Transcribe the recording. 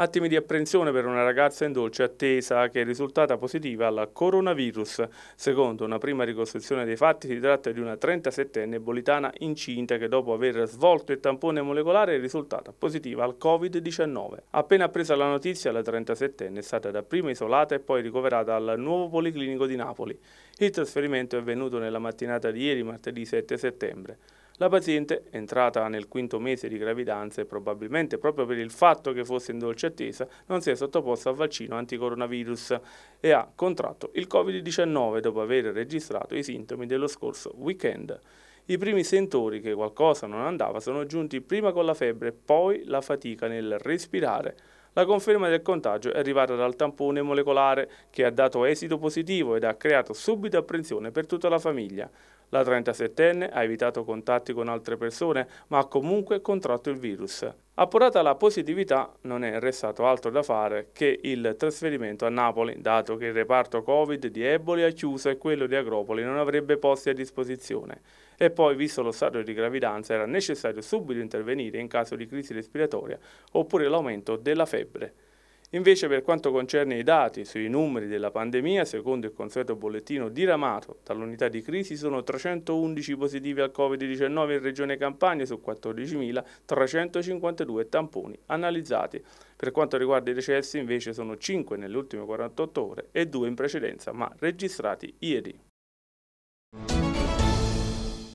Attimi di apprensione per una ragazza in dolce attesa che è risultata positiva al coronavirus. Secondo una prima ricostruzione dei fatti si tratta di una 37enne bolitana incinta che dopo aver svolto il tampone molecolare è risultata positiva al Covid-19. Appena appresa la notizia la 37enne è stata dapprima isolata e poi ricoverata al nuovo Policlinico di Napoli. Il trasferimento è avvenuto nella mattinata di ieri martedì 7 settembre. La paziente, entrata nel quinto mese di gravidanza e probabilmente proprio per il fatto che fosse in dolce attesa, non si è sottoposta al vaccino anticoronavirus e ha contratto il Covid-19 dopo aver registrato i sintomi dello scorso weekend. I primi sentori che qualcosa non andava sono giunti prima con la febbre, e poi la fatica nel respirare. La conferma del contagio è arrivata dal tampone molecolare che ha dato esito positivo ed ha creato subito apprensione per tutta la famiglia. La 37enne ha evitato contatti con altre persone ma ha comunque contratto il virus. Appurata la positività, non è restato altro da fare che il trasferimento a Napoli, dato che il reparto Covid di Eboli ha chiuso e quello di Agropoli non avrebbe posti a disposizione. E poi, visto lo stato di gravidanza, era necessario subito intervenire in caso di crisi respiratoria oppure l'aumento della febbre. Invece per quanto concerne i dati sui numeri della pandemia, secondo il consueto bollettino diramato dall'unità di crisi, sono 311 positivi al Covid-19 in Regione Campania su 14.352 tamponi analizzati. Per quanto riguarda i decessi invece sono 5 nelle ultime 48 ore e 2 in precedenza, ma registrati ieri.